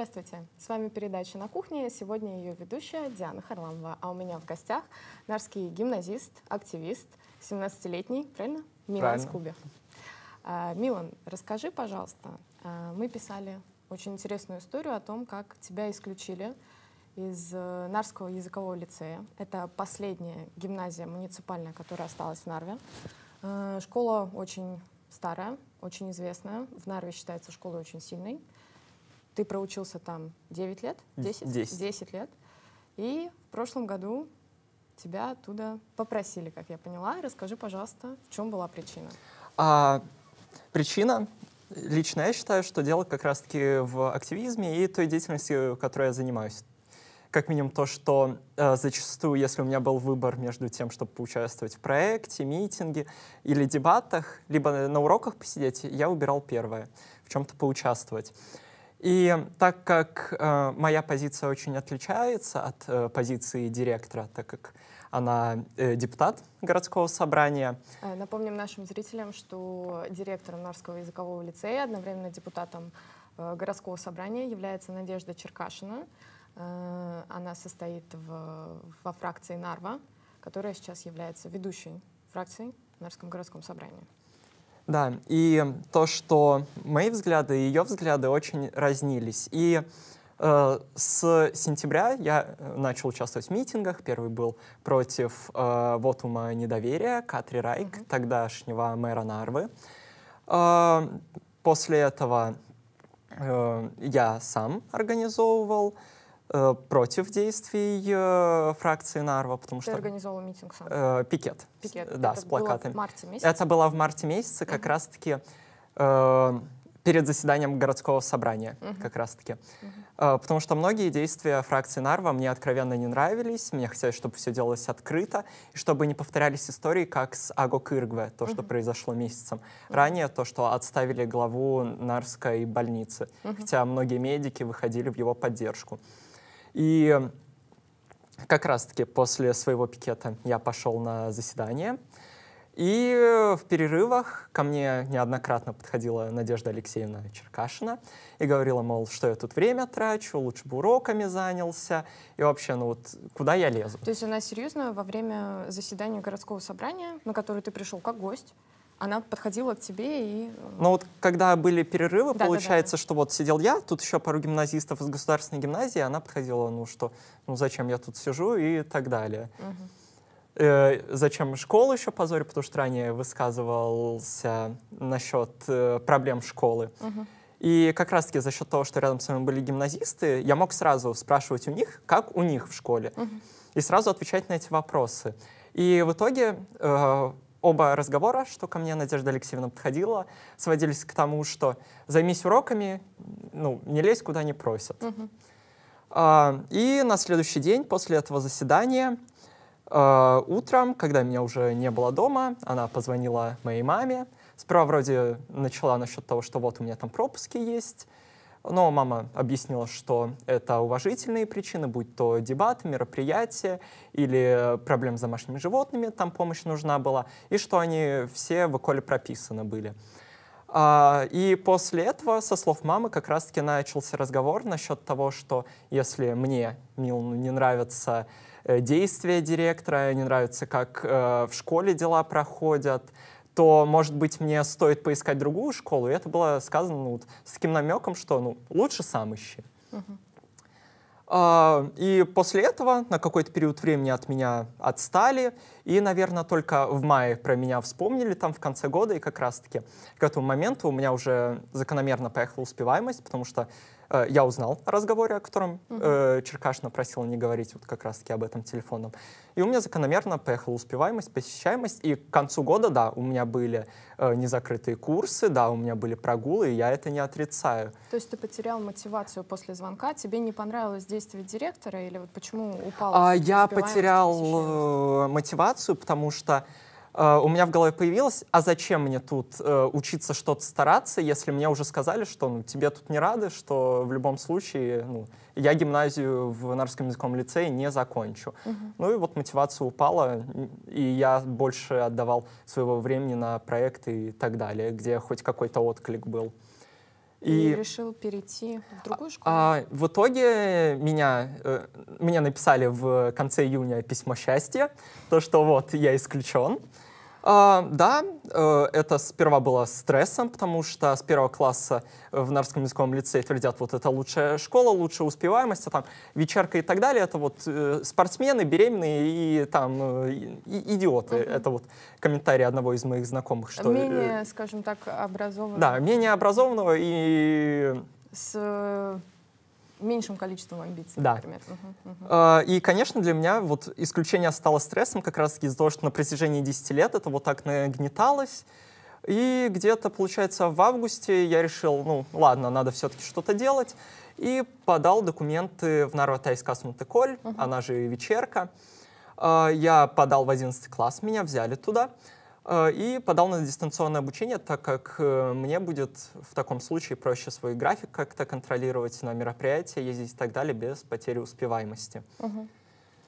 Здравствуйте! С вами передача «На кухне». Сегодня ее ведущая Диана Харламова. А у меня в гостях нарский гимназист, активист, 17-летний, правильно? Милан Скубер. А, Милан, расскажи, пожалуйста, а, мы писали очень интересную историю о том, как тебя исключили из э, Нарского языкового лицея. Это последняя гимназия муниципальная, которая осталась в Нарве. А, школа очень старая, очень известная. В Нарве считается школой очень сильной ты проучился там 9 лет? 10? 10. 10 лет. И в прошлом году тебя оттуда попросили, как я поняла. Расскажи, пожалуйста, в чем была причина? А, причина лично я считаю, что дело как раз-таки в активизме и той деятельности, которой я занимаюсь. Как минимум то, что э, зачастую, если у меня был выбор между тем, чтобы поучаствовать в проекте, митинге или дебатах, либо на уроках посидеть, я убирал первое, в чем-то поучаствовать. И так как э, моя позиция очень отличается от э, позиции директора, так как она э, депутат городского собрания. Э, напомним нашим зрителям, что директором Нарского языкового лицея, одновременно депутатом э, городского собрания является Надежда Черкашина. Э, она состоит в, во фракции Нарва, которая сейчас является ведущей фракцией в Нарском городском собрании. Да, и то, что мои взгляды и ее взгляды очень разнились. И э, с сентября я э, начал участвовать в митингах. Первый был против э, вотума недоверия Катри Райк, mm-hmm. тогдашнего мэра Нарвы. Э, после этого э, я сам организовывал э, Э, против действий э, фракции Нарва, потому Ты что... организовал митинг сам? Э, пикет. Пикет. Да, Это с плакатами. Было в марте месяце? Это было в марте месяце, как mm -hmm. раз-таки э, перед заседанием городского собрания, mm -hmm. как раз-таки. Mm -hmm. э, потому что многие действия фракции Нарва мне откровенно не нравились, мне хотелось, чтобы все делалось открыто, и чтобы не повторялись истории, как с Аго Кыргве, то, mm -hmm. что произошло месяцем. Mm -hmm. Ранее то, что отставили главу Нарской больницы, mm -hmm. хотя многие медики выходили в его поддержку. И как раз-таки после своего пикета я пошел на заседание. И в перерывах ко мне неоднократно подходила Надежда Алексеевна Черкашина и говорила, мол, что я тут время трачу, лучше бы уроками занялся, и вообще, ну вот, куда я лезу? То есть она серьезно во время заседания городского собрания, на которое ты пришел как гость, она подходила к тебе и... Ну вот когда были перерывы, да, получается, да, да. что вот сидел я, тут еще пару гимназистов из государственной гимназии, она подходила, ну что, ну зачем я тут сижу и так далее. Угу. Э, зачем школу еще позорю, потому что ранее высказывался насчет э, проблем школы. Угу. И как раз-таки за счет того, что рядом со мной были гимназисты, я мог сразу спрашивать у них, как у них в школе, угу. и сразу отвечать на эти вопросы. И в итоге э, оба разговора, что ко мне Надежда Алексеевна подходила, сводились к тому, что займись уроками, ну, не лезь, куда не просят. Угу. А, и на следующий день после этого заседания а, утром, когда меня уже не было дома, она позвонила моей маме, справа вроде начала насчет того, что вот у меня там пропуски есть, но мама объяснила, что это уважительные причины, будь то дебаты, мероприятия или э, проблем с домашними животными, там помощь нужна была, и что они все в околе прописаны были. А, и после этого, со слов мамы, как раз-таки начался разговор насчет того, что если мне, Мил, не нравятся э, действия директора, не нравится, как э, в школе дела проходят, то, может быть, мне стоит поискать другую школу. И это было сказано ну, вот, с таким намеком, что ну, лучше сам ищи. А, и после этого на какой-то период времени от меня отстали, и, наверное, только в мае про меня вспомнили там в конце года, и как раз-таки к этому моменту у меня уже закономерно поехала успеваемость, потому что Э, я узнал о разговоре, о котором угу. э, Черкашина просила не говорить вот как раз-таки об этом телефоном. И у меня закономерно поехала успеваемость, посещаемость. И к концу года, да, у меня были э, незакрытые курсы, да, у меня были прогулы, и я это не отрицаю. То есть ты потерял мотивацию после звонка? Тебе не понравилось действие директора? Или вот почему упал? А, я потерял э, мотивацию, потому что а, у меня в голове появилось, а зачем мне тут э, учиться что-то стараться, если мне уже сказали, что ну, тебе тут не рады, что в любом случае ну, я гимназию в Нарвском языковом лицее не закончу. Угу. Ну и вот мотивация упала, и я больше отдавал своего времени на проекты и так далее, где хоть какой-то отклик был. И, и решил перейти в другую школу? А, в итоге меня, э, мне написали в конце июня письмо счастья, то, что вот я исключен. А, да, э, это сперва было стрессом, потому что с первого класса э, в Нарском языковом лицее твердят, вот это лучшая школа, лучшая успеваемость, а там вечерка и так далее, это вот э, спортсмены, беременные и там и, идиоты. Угу. Это вот комментарий одного из моих знакомых. Что, менее, скажем так, образованного. Да, менее образованного и... С меньшим количеством амбиций, да. например. Угу, угу. И, конечно, для меня вот исключение стало стрессом как раз из-за того, что на протяжении 10 лет это вот так нагнеталось. И где-то, получается, в августе я решил, ну, ладно, надо все-таки что-то делать. И подал документы в Нарватайскас Монтеколь, угу. она же Вечерка. А, я подал в 11 класс, меня взяли туда. Э, и подал на дистанционное обучение, так как э, мне будет в таком случае проще свой график как-то контролировать на мероприятия, ездить и так далее без потери успеваемости. Угу.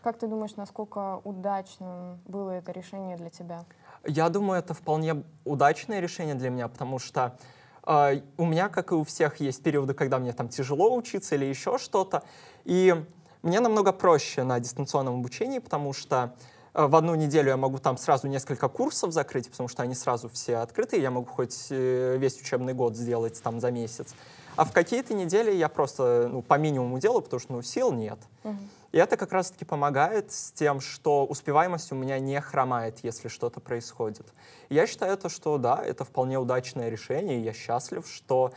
Как ты думаешь, насколько удачным было это решение для тебя? Я думаю, это вполне удачное решение для меня, потому что э, у меня, как и у всех, есть периоды, когда мне там тяжело учиться или еще что-то, и мне намного проще на дистанционном обучении, потому что Э, в одну неделю я могу там сразу несколько курсов закрыть, потому что они сразу все открыты, я могу хоть э, весь учебный год сделать там за месяц. А в какие-то недели я просто ну, по минимуму делаю, потому что ну, сил нет. Угу. И это как раз-таки помогает с тем, что успеваемость у меня не хромает, если что-то происходит. я считаю то, что да, это вполне удачное решение, и я счастлив, что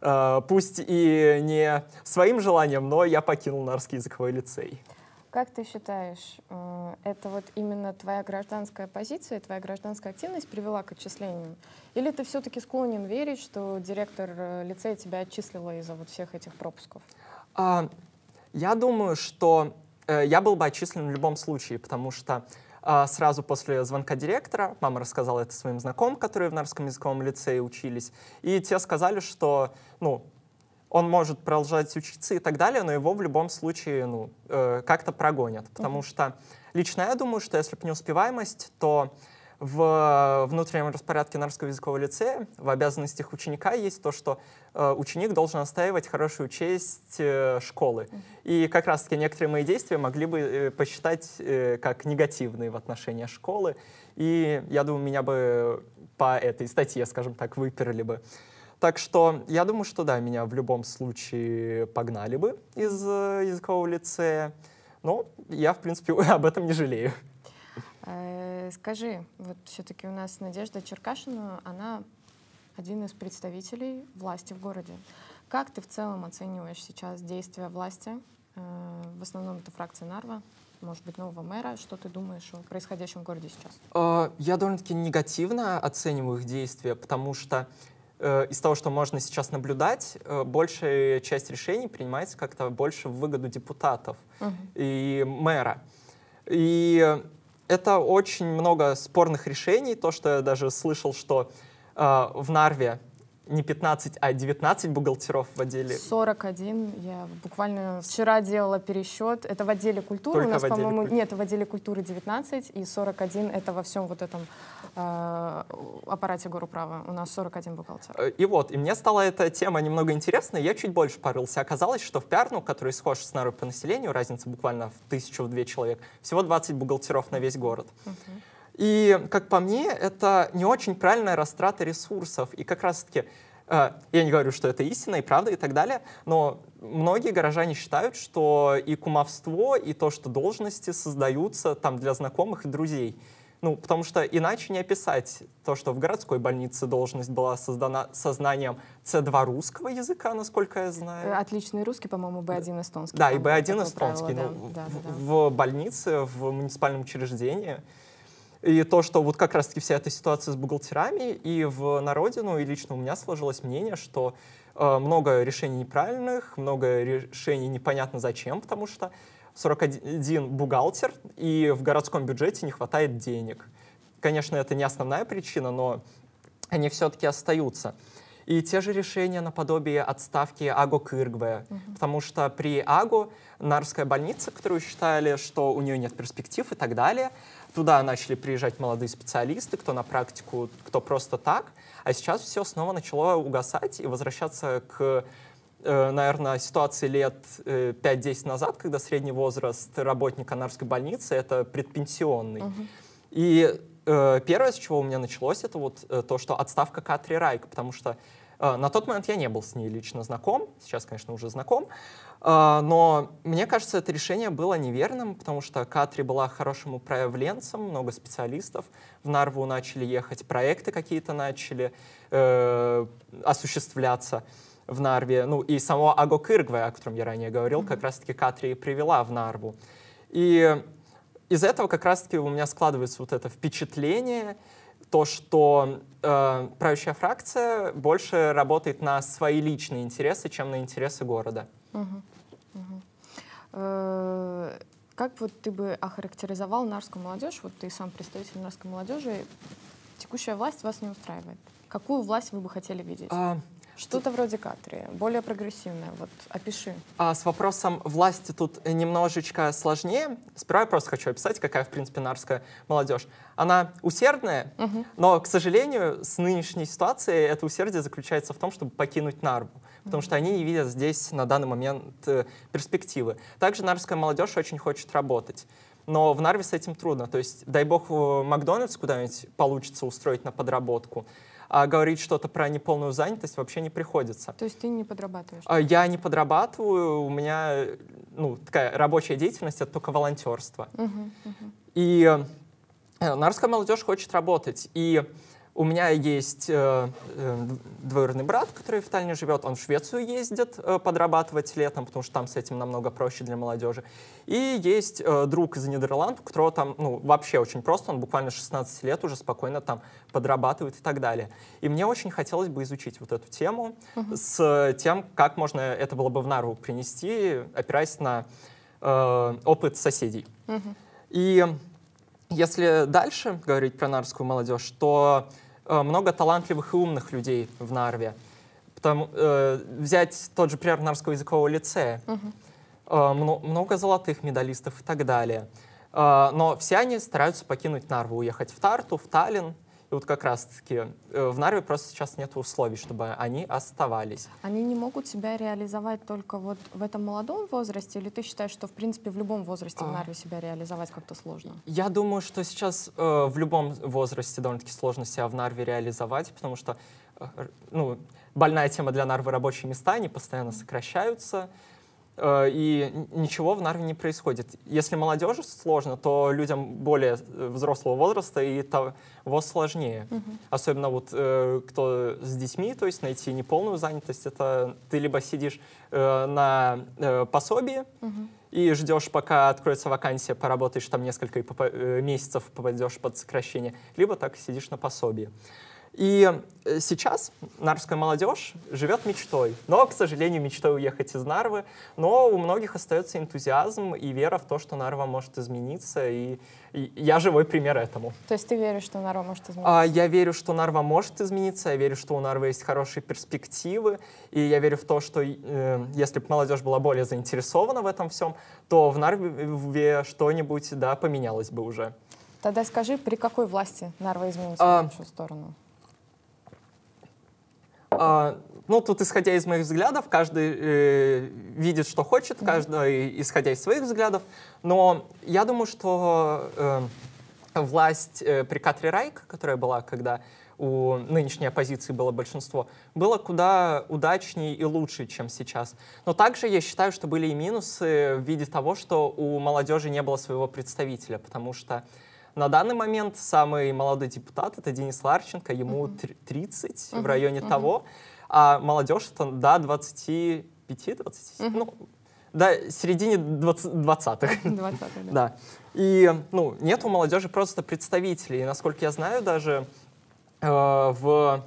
э, пусть и не своим желанием, но я покинул Нарский языковой лицей. Как ты считаешь, э, это вот именно твоя гражданская позиция, твоя гражданская активность привела к отчислению? Или ты все-таки склонен верить, что директор э, лицея тебя отчислила из-за вот всех этих пропусков? А, я думаю, что э, я был бы отчислен в любом случае, потому что а, сразу после звонка директора мама рассказала это своим знакомым, которые в Нарском языковом лицее учились, и те сказали, что, ну, он может продолжать учиться и так далее, но его в любом случае ну, э, как-то прогонят. Потому mm-hmm. что лично я думаю, что если бы неуспеваемость, то в внутреннем распорядке Нарвского языкового лицея в обязанностях ученика есть то, что э, ученик должен отстаивать хорошую честь э, школы. И как раз-таки некоторые мои действия могли бы э, посчитать э, как негативные в отношении школы. И я думаю, меня бы по этой статье, скажем так, выперли бы. Так что я думаю, что да, меня в любом случае погнали бы из э, языкового лицея. Но я, в принципе, об этом не жалею. Э, скажи, вот все-таки у нас Надежда Черкашина, она один из представителей власти в городе. Как ты в целом оцениваешь сейчас действия власти? Э, в основном это фракция Нарва, может быть, нового мэра. Что ты думаешь о происходящем в городе сейчас? Я довольно-таки негативно оцениваю их действия, потому что Э, из того, что можно сейчас наблюдать, э, большая часть решений принимается как-то больше в выгоду депутатов угу. и мэра. И это очень много спорных решений. То, что я даже слышал, что э, в Нарве не 15, а 19 бухгалтеров в отделе? 41. Я буквально вчера делала пересчет. Это в отделе культуры. Только У нас, по-моему, нет, в отделе культуры 19 и 41 это во всем вот этом э, аппарате горуправа. У нас 41 бухгалтер. Э, и вот, и мне стала эта тема немного интересна, я чуть больше порылся. Оказалось, что в Пярну, который схож с нарой по населению, разница буквально в тысячу-две человек, всего 20 бухгалтеров на весь город. Uh-huh. И, как по мне, это не очень правильная растрата ресурсов. И как раз-таки, э, я не говорю, что это истина и правда и так далее, но многие горожане считают, что и кумовство, и то, что должности создаются там для знакомых и друзей. Ну, потому что иначе не описать то, что в городской больнице должность была создана со знанием C2 русского языка, насколько я знаю. Э, отличный русский, по-моему, B1 эстонский. Да, и B1 эстонский. Правило, ну, да, да, в, в больнице, в муниципальном учреждении — и то, что вот как раз-таки вся эта ситуация с бухгалтерами и в народе, ну и лично у меня сложилось мнение, что э, много решений неправильных, много решений непонятно зачем, потому что 41 бухгалтер, и в городском бюджете не хватает денег. Конечно, это не основная причина, но они все-таки остаются. И те же решения наподобие отставки Аго Кыргве, угу. потому что при Аго Нарская больница, которую считали, что у нее нет перспектив и так далее, туда начали приезжать молодые специалисты, кто на практику, кто просто так, а сейчас все снова начало угасать и возвращаться к э, наверное, ситуации лет 5-10 э, назад, когда средний возраст работника Нарской больницы — это предпенсионный. Угу. И э, первое, с чего у меня началось, это вот э, то, что отставка Катри Райк, потому что а, на тот момент я не был с ней лично знаком, сейчас, конечно, уже знаком, а, но мне кажется, это решение было неверным, потому что Катри была хорошим управленцем, много специалистов, в Нарву начали ехать, проекты какие-то начали э, осуществляться в Нарве, ну и самого Аго Кыргве, о котором я ранее говорил, как раз-таки Катри привела в Нарву. И из этого как раз-таки у меня складывается вот это впечатление, то, что э, правящая фракция больше работает на свои личные интересы, чем на интересы города. Э, как вот ты бы охарактеризовал нарскую молодежь? Вот ты сам представитель нарской молодежи. Текущая власть вас не устраивает. Какую власть вы бы хотели видеть? А, что-то вроде Катрии, более прогрессивное. Вот опиши. А с вопросом власти тут немножечко сложнее. Сперва я просто хочу описать, какая, в принципе, нарская молодежь. Она усердная, угу. но, к сожалению, с нынешней ситуацией это усердие заключается в том, чтобы покинуть Нарву, потому что они не видят здесь на данный момент э, перспективы. Также нарская молодежь очень хочет работать. Но в Нарве с этим трудно. То есть, дай бог, Макдональдс куда-нибудь получится устроить на подработку а говорить что-то про неполную занятость вообще не приходится. То есть ты не подрабатываешь? А, я не подрабатываю, у меня ну, такая рабочая деятельность — это только волонтерство. Угу, угу. И э, нарская молодежь хочет работать. И у меня есть э, э, двоюродный брат, который в Таллине живет. Он в Швецию ездит э, подрабатывать летом, потому что там с этим намного проще для молодежи. И есть э, друг из Нидерланд, у которого там ну, вообще очень просто. Он буквально 16 лет уже спокойно там подрабатывает и так далее. И мне очень хотелось бы изучить вот эту тему угу. с тем, как можно это было бы в Нарву принести, опираясь на э, опыт соседей. Угу. И если дальше говорить про Нарскую молодежь, то Э, много талантливых и умных людей в Нарве. Потом э, взять тот же пример Нарвского языкового лицея. Угу. Э, много золотых медалистов и так далее. Э, но все они стараются покинуть Нарву, уехать в Тарту, в Таллин, и вот как раз-таки э, в Нарве просто сейчас нет условий, чтобы они оставались. Они не могут себя реализовать только вот в этом молодом возрасте? Или ты считаешь, что в принципе в любом возрасте а... в Нарве себя реализовать как-то сложно? Я думаю, что сейчас э, в любом возрасте довольно-таки сложно себя в Нарве реализовать, потому что э, ну, больная тема для Нарвы рабочие места, они постоянно сокращаются. Э, и ничего в Нарве не происходит. Если молодежи сложно, то людям более э, взрослого возраста и того сложнее. Угу. Особенно вот э, кто с детьми, то есть найти неполную занятость, это ты либо сидишь на пособии угу. и ждешь, пока откроется вакансия, поработаешь там несколько месяцев, попадешь под сокращение, либо так сидишь на пособии. И э, сейчас нарвская молодежь живет мечтой, но, к сожалению, мечтой уехать из Нарвы, но у многих остается энтузиазм и вера в то, что Нарва может измениться, и, и я живой пример этому. То есть ты веришь, что Нарва может а, измениться? А, я верю, что Нарва может измениться, я верю, что у Нарвы есть хорошие перспективы, и я верю в то, что э, если бы молодежь была более заинтересована в этом всем, то в Нарве что-нибудь да, поменялось бы уже. Тогда скажи, при какой власти Нарва изменится а, в лучшую сторону? А, ну, тут, исходя из моих взглядов, каждый э, видит, что хочет, каждый, исходя из своих взглядов. Но я думаю, что э, власть э, при Катре Райк, которая была, когда у нынешней оппозиции было большинство, было куда удачнее и лучше, чем сейчас. Но также я считаю, что были и минусы в виде того, что у молодежи не было своего представителя, потому что на данный момент самый молодой депутат — это Денис Ларченко, ему 30, в районе того. А молодежь — это до 25, 20, ну, до середины 20-х. 20 да. да. И, ну, нет у молодежи просто представителей. И, насколько я знаю, даже э, в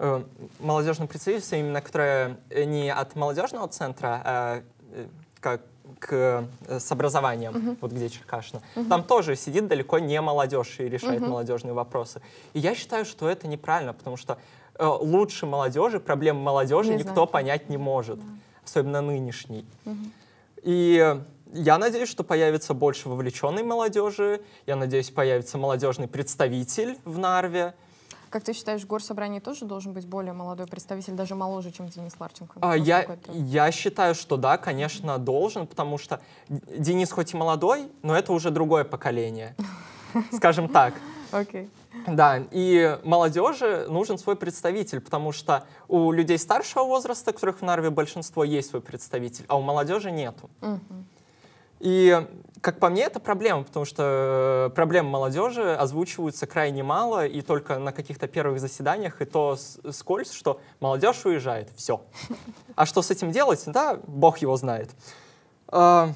э, молодежном представительстве, именно которое не от молодежного центра, а э, как к, э, с образованием, угу. вот где Черкашина. Угу. Там тоже сидит далеко не молодежь и решает угу. молодежные вопросы. И я считаю, что это неправильно, потому что э, лучше молодежи, проблем молодежи не никто знаю. понять не может, да. особенно нынешний. Угу. И я надеюсь, что появится больше вовлеченной молодежи, я надеюсь, появится молодежный представитель в Нарве, как ты считаешь, в горсобрании тоже должен быть более молодой представитель, даже моложе, чем Денис Ларченко? А, я, я считаю, что да, конечно, должен, потому что Денис хоть и молодой, но это уже другое поколение, скажем так. Окей. Да, и молодежи нужен свой представитель, потому что у людей старшего возраста, которых в Нарве большинство, есть свой представитель, а у молодежи нету. Угу. И, как по мне, это проблема, потому что э, проблемы молодежи озвучиваются крайне мало, и только на каких-то первых заседаниях, и то скользь, что молодежь уезжает, все. А что с этим делать, да, бог его знает. А,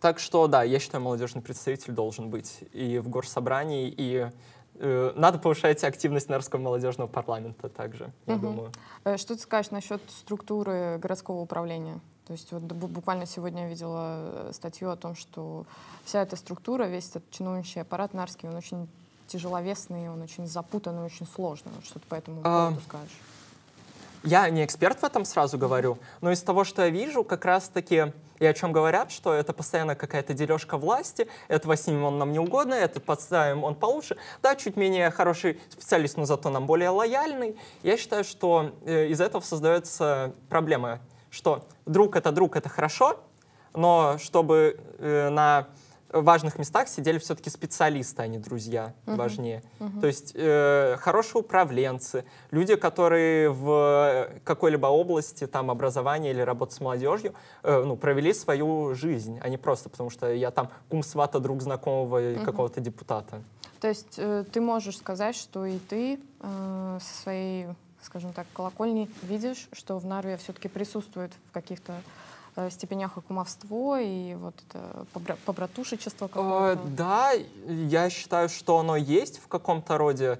так что, да, я считаю, молодежный представитель должен быть и в горсобрании, и э, надо повышать активность Нарского молодежного парламента также, я угу. думаю. Э, что ты скажешь насчет структуры городского управления? То есть вот буквально сегодня я видела э, статью о том, что вся эта структура, весь этот чиновничий аппарат нарский, он очень тяжеловесный, он очень запутанный, очень сложный. Вот что ты по этому а, поводу а... скажешь? Я не эксперт в этом сразу говорю, но из того, что я вижу, как раз-таки и о чем говорят, что это постоянно какая-то дележка власти, этого с он нам не угодно, этот подставим он получше. Да, чуть менее хороший специалист, но зато нам более лояльный. Я считаю, что э, из этого создается проблема что друг это друг это хорошо, но чтобы э, на важных местах сидели все-таки специалисты, а не друзья, uh важнее. uh То есть э, хорошие управленцы, люди, которые в какой-либо области там образования или работы с молодежью э, ну, провели свою жизнь, а не просто потому, что я там кум свата, друг знакомого uh какого-то депутата. То есть э, ты можешь сказать, что и ты э, со своей скажем так, колокольни, видишь, что в Нарве все-таки присутствует в каких-то э, степенях и кумовство, и вот это побратушечество э, какое-то? Да, я считаю, что оно есть в каком-то роде.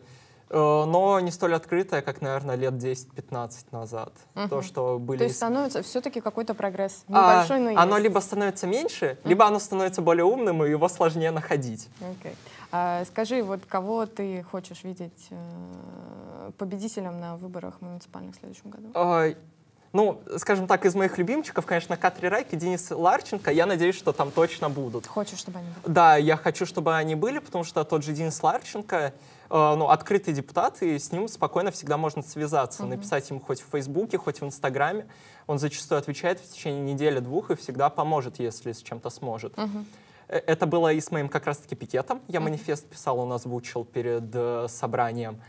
Э, но не столь открытая, как, наверное, лет 10-15 назад. Угу. То, что были... То есть становится все-таки какой-то прогресс. А, Небольшой, а, но есть. Оно либо становится меньше, угу. либо оно становится более умным, и его сложнее находить. Okay. А, скажи, вот кого ты хочешь видеть э, победителем на выборах муниципальных в следующем году? А, ну, скажем так, из моих любимчиков, конечно, Катри Райки, Денис Ларченко. Я надеюсь, что там точно будут. Хочешь, чтобы они были? Да, я хочу, чтобы они были, потому что тот же Денис Ларченко, Э, ну, открытый депутат, и с ним спокойно всегда можно связаться, угу. написать ему хоть в Фейсбуке, хоть в Инстаграме. Он зачастую отвечает в течение недели-двух и всегда поможет, если с чем-то сможет. Угу. Это было и с моим как раз-таки пикетом. Я манифест писал, он озвучил перед э, собранием.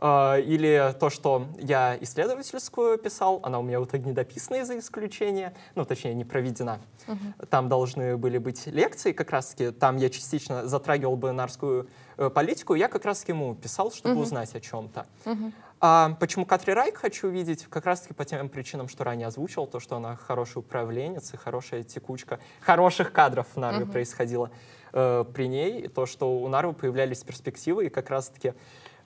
А, или то, что я исследовательскую писал, она у меня вот недописана из-за исключения, ну, точнее, не проведена. Угу. Там должны были быть лекции как раз-таки, там я частично затрагивал бнарскую э, политику, я как раз таки ему писал, чтобы угу. узнать о чем-то. Угу. А почему Катри Райк хочу видеть? Как раз-таки по тем причинам, что ранее озвучил, то, что она хороший управленец и хорошая текучка хороших кадров в Нарве угу. происходила э, при ней, то, что у Нарвы появлялись перспективы, и как раз-таки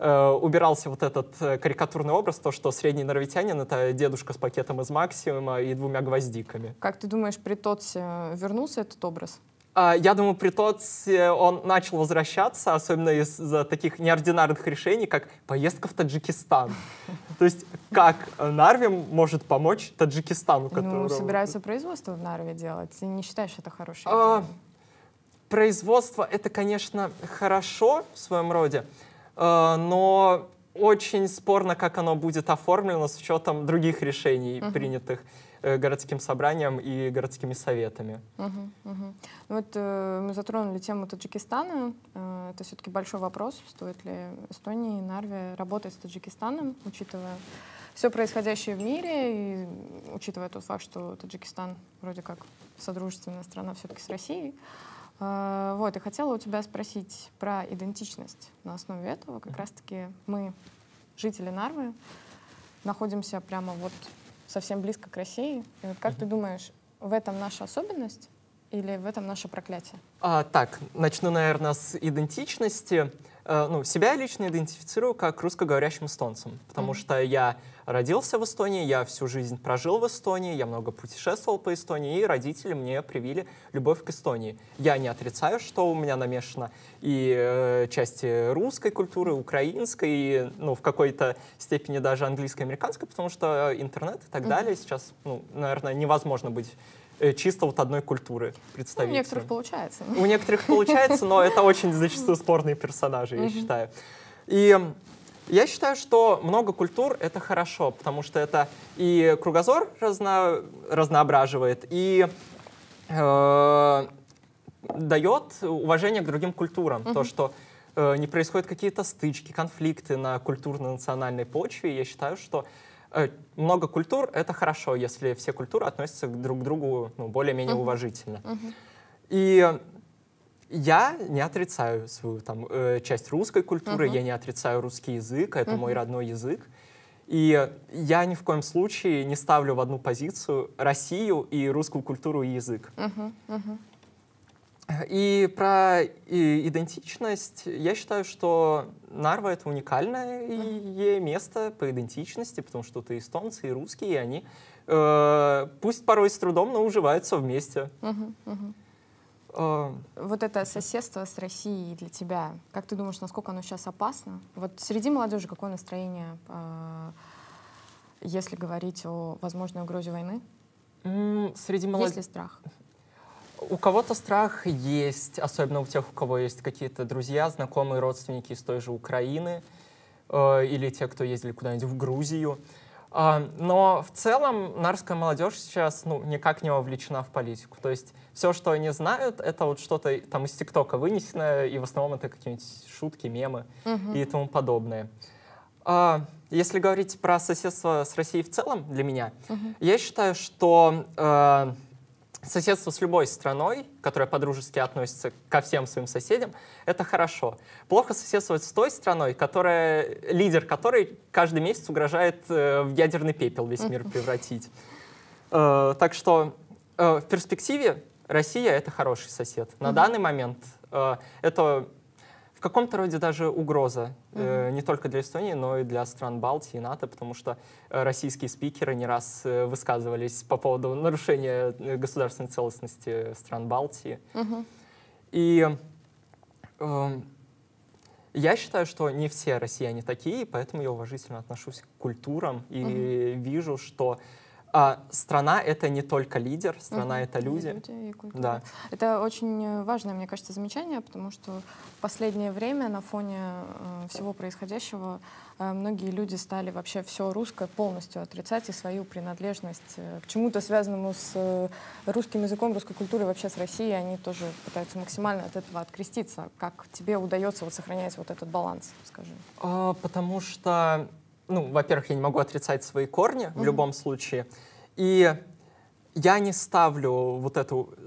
Э, убирался вот этот э, карикатурный образ, то, что средний норвитянин — это дедушка с пакетом из Максимума и двумя гвоздиками. Как ты думаешь, при Тотсе э, вернулся этот образ? А, я думаю, при Тотсе он начал возвращаться, особенно из-за таких неординарных решений, как поездка в Таджикистан. То есть как Нарви может помочь Таджикистану? Ну, собираются производство в Нарве делать. Ты не считаешь это хорошей а, Производство — это, конечно, хорошо в своем роде, Э, но очень спорно, как оно будет оформлено с учетом других решений, uh -huh. принятых э, городским собранием и городскими советами. Угу, угу. Вот э, мы затронули тему Таджикистана. Э, это все-таки большой вопрос, стоит ли Эстонии и Нарве работать с Таджикистаном, учитывая все происходящее в мире и учитывая тот факт, что Таджикистан вроде как содружественная страна все-таки с Россией. Э, вот, и хотела у тебя спросить про идентичность. На основе этого как раз-таки мы, жители Нарвы, находимся прямо вот совсем близко к России. И вот как ты думаешь, в этом наша особенность или в этом наше проклятие? А, так, начну, наверное, с идентичности. Э, ну, себя лично идентифицирую как русскоговорящим эстонцем, потому mm-hmm. что я родился в Эстонии, я всю жизнь прожил в Эстонии, я много путешествовал по Эстонии, и родители мне привили любовь к Эстонии. Я не отрицаю, что у меня намешано и э, части русской культуры, украинской, и, ну, в какой-то степени даже английской, американской, потому что интернет и так mm-hmm. далее сейчас, ну, наверное, невозможно быть э, чисто вот одной культуры представить. Ну, у некоторых получается. У некоторых получается, но это очень зачастую спорные персонажи, я считаю. И я считаю, что много культур — это хорошо, потому что это и кругозор разно, разноображивает, и э, дает уважение к другим культурам. mm То, что э, не происходят какие-то стычки, конфликты на культурно-национальной почве. Я считаю, что э, много культур — это хорошо, если все культуры относятся друг к другу ну, более-менее mm уважительно. mm И я не отрицаю свою там э, часть русской культуры, угу. я не отрицаю русский язык, это угу. мой родной язык. И я ни в коем случае не ставлю в одну позицию Россию и русскую культуру и язык. Угу, угу. И про и идентичность, я считаю, что Нарва это уникальное mm-hmm. место по идентичности, потому что ты эстонцы, и русские, и они, э, пусть порой с трудом, но уживаются вместе. Mm-hmm. Mm-hmm. А. Вот это соседство с Россией для тебя, как ты думаешь, насколько оно сейчас опасно? Вот среди молодежи какое настроение, а, если говорить о возможной угрозе войны? Среди молод... Есть ли страх? У кого-то страх есть, особенно у тех, у кого есть какие-то друзья, знакомые, родственники из той же Украины э, или те, кто ездили куда-нибудь в Грузию. А, но в целом нарская молодежь сейчас ну, никак не вовлечена в политику. То есть все, что они знают, это вот что-то там из ТикТока вынесенное, и в основном это какие-нибудь шутки, мемы угу. и тому подобное. А, если говорить про соседство с Россией в целом для меня, угу. я считаю, что э, соседство с любой страной, которая подружески относится ко всем своим соседям, это хорошо. Плохо соседствовать с той страной, которая, лидер которой каждый месяц угрожает э, в ядерный пепел весь мир превратить. Э, так что э, в перспективе Россия — это хороший сосед. На данный момент э, это каком-то роде даже угроза mm э, не только для Эстонии, но и для стран Балтии и НАТО, потому что э, российские спикеры не раз э, высказывались по поводу нарушения э, государственной целостности стран Балтии. mm И э, я считаю, что не все россияне такие, поэтому я уважительно отношусь к культурам и mm вижу, что а, страна это не только лидер, страна угу. это люди. люди и культура. Да. Это очень э, важное, мне кажется, замечание, потому что в последнее время на фоне э, всего происходящего э, многие люди стали вообще все русское полностью отрицать и свою принадлежность э, к чему-то связанному с э, русским языком, русской культурой, вообще с Россией. Они тоже пытаются максимально от этого откреститься. Как тебе удается вот сохранять вот этот баланс, скажи? А, потому что ну, во-первых, я не могу отрицать свои корни mm-hmm. в любом случае. И я не ставлю вот эту э,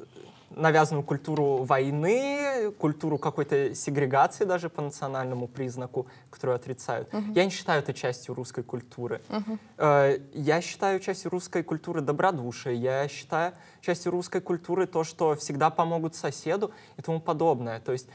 навязанную культуру войны, культуру какой-то сегрегации даже по национальному признаку, которую отрицают. Uh -huh. Я не считаю это частью русской культуры. Uh -huh. Э, я считаю частью русской культуры добродушие, я считаю частью русской культуры то, что всегда помогут соседу и тому подобное. То есть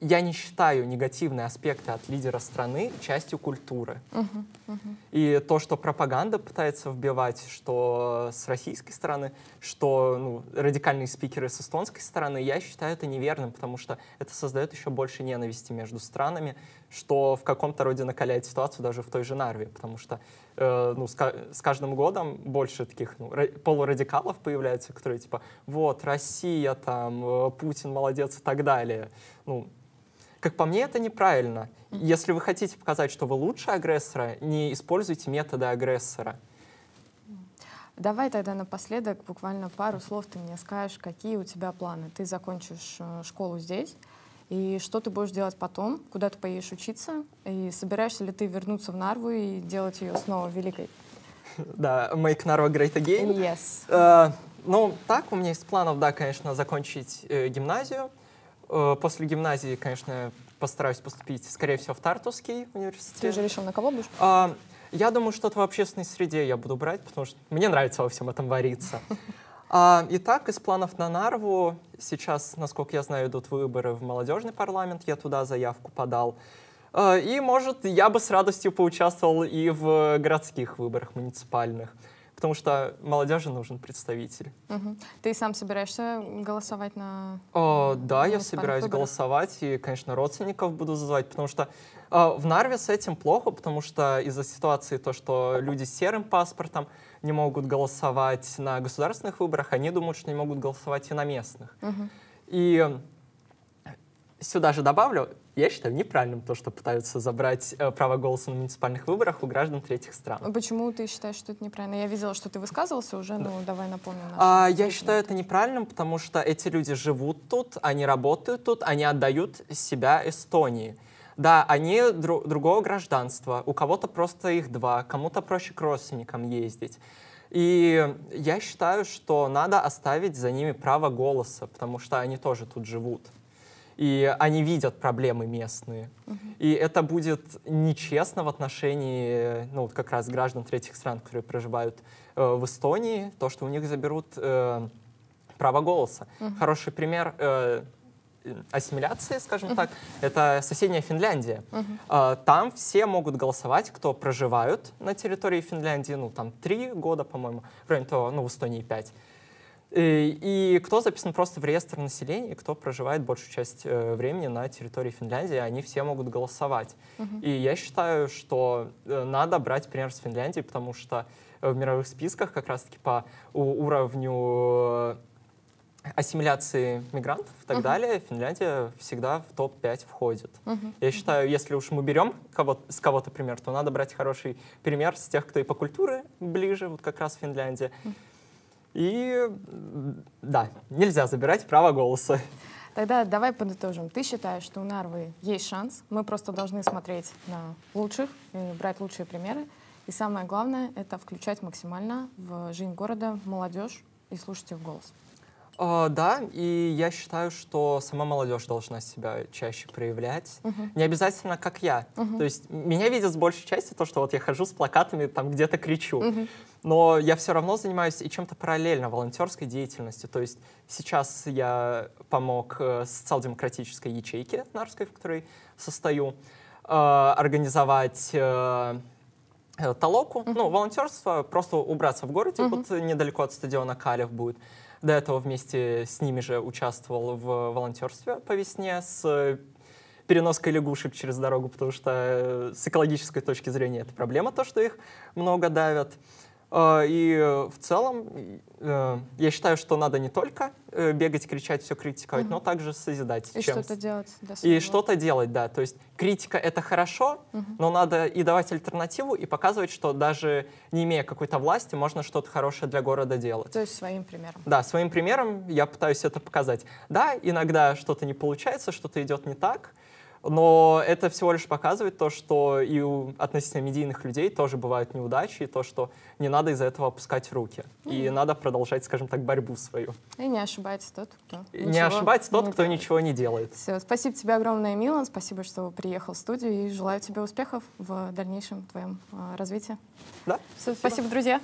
я не считаю негативные аспекты от лидера страны частью культуры. Uh-huh, uh-huh. И то, что пропаганда пытается вбивать, что с российской стороны, что ну, радикальные спикеры с эстонской стороны, я считаю это неверным, потому что это создает еще больше ненависти между странами, что в каком-то роде накаляет ситуацию даже в той же Нарве, потому что э, ну, с, с каждым годом больше таких ну, полурадикалов появляются, которые типа вот Россия там, э, Путин молодец и так далее. Ну, как по мне, это неправильно. Если вы хотите показать, что вы лучше агрессора, не используйте методы агрессора. Давай тогда напоследок буквально пару слов ты мне скажешь, какие у тебя планы. Ты закончишь э, школу здесь, и что ты будешь делать потом, куда ты поедешь учиться, и собираешься ли ты вернуться в Нарву и делать ее снова великой? Да, make Narva great again. Yes. Uh, ну, так, у меня есть планов, да, конечно, закончить э, гимназию. Э, после гимназии, конечно, постараюсь поступить, скорее всего, в Тартовский университет. Ты уже решил, на кого будешь? Uh, я думаю, что-то в общественной среде я буду брать, потому что мне нравится во всем этом вариться. А, итак, из планов на Нарву сейчас, насколько я знаю, идут выборы в молодежный парламент. Я туда заявку подал. А, и, может, я бы с радостью поучаствовал и в городских выборах муниципальных потому что молодежи нужен представитель. Угу. Ты сам собираешься голосовать на... О, а, да, на я собираюсь выборах. голосовать, и, конечно, родственников буду звать, потому что э, в Нарве с этим плохо, потому что из-за ситуации то, что люди с серым паспортом не могут голосовать на государственных выборах, они думают, что не могут голосовать и на местных. Угу. И сюда же добавлю, я считаю неправильным то, что пытаются забрать э, право голоса на муниципальных выборах у граждан третьих стран. А почему ты считаешь, что это неправильно? Я видела, что ты высказывался уже, да. давай напомним. А, я считаю это неправильным, потому что эти люди живут тут, они работают тут, они отдают себя Эстонии. Да, они дру другого гражданства, у кого-то просто их два, кому-то проще к родственникам ездить. И я считаю, что надо оставить за ними право голоса, потому что они тоже тут живут и они видят проблемы местные. И это будет нечестно в отношении, ну, как раз граждан третьих стран, которые проживают э, в Эстонии, то, что у них заберут э, право голоса. Угу. Хороший пример э, ассимиляции, скажем угу. так, это соседняя Финляндия. Угу. Э, там все могут голосовать, кто проживают на территории Финляндии, ну, там три года, по-моему, кроме того, ну, в Эстонии пять. Э, и кто записан просто в реестр населения, кто проживает большую часть э, времени на территории Финляндии, они все могут голосовать. Uh -huh. И я считаю, что э, надо брать пример с Финляндии, потому что в мировых списках как раз-таки по уровню ассимиляции мигрантов и так uh-huh. далее, Финляндия всегда в топ-5 входит. Uh-huh. Я считаю, если уж мы берем кого с кого-то пример, то надо брать хороший пример с тех, кто и по культуре ближе, вот как раз Финляндия. Uh-huh и да, нельзя забирать право голоса. Тогда давай подытожим. Ты считаешь, что у Нарвы есть шанс, мы просто должны смотреть на лучших, брать лучшие примеры. И самое главное — это включать максимально в жизнь города молодежь и слушать их голос. Uh, да, и я считаю, что сама молодежь должна себя чаще проявлять. Угу. Не обязательно, как я. Угу. То есть меня видят с большей части то, что вот я хожу с плакатами, там где-то кричу. Угу. Но я все равно занимаюсь и чем-то параллельно волонтерской деятельностью. То есть сейчас я помог э, социал-демократической ячейке Нарской, в которой состою, а, организовать э, э, толоку. Ну, волонтерство, просто убраться в городе, угу. вот недалеко от стадиона Калев будет. До этого вместе с ними же участвовал в волонтерстве по весне с э, переноской лягушек через дорогу, потому что э, с экологической точки зрения это проблема, то, что их много давят. А, и э, в целом э, я считаю, что надо не только э, бегать, кричать, все критиковать, угу. но также созидать. И что-то делать. Для и что-то делать, да. То есть критика — это хорошо, угу. но надо и давать альтернативу, и показывать, что даже не имея какой-то власти, можно что-то хорошее для города делать. То есть своим примером. Да, своим примером я пытаюсь это показать. Да, иногда что-то не получается, что-то идет не так — но это всего лишь показывает то, что и у относительно медийных людей тоже бывают неудачи, и то, что не надо из-за этого опускать руки. Mm-hmm. И надо продолжать, скажем так, борьбу свою. И не ошибается тот, кто и Не ошибается тот, не кто делает. ничего не делает. Все, спасибо тебе огромное, Милан, спасибо, что приехал в студию, и желаю тебе успехов в дальнейшем твоем э, развитии. Да. Все, спасибо. спасибо, друзья.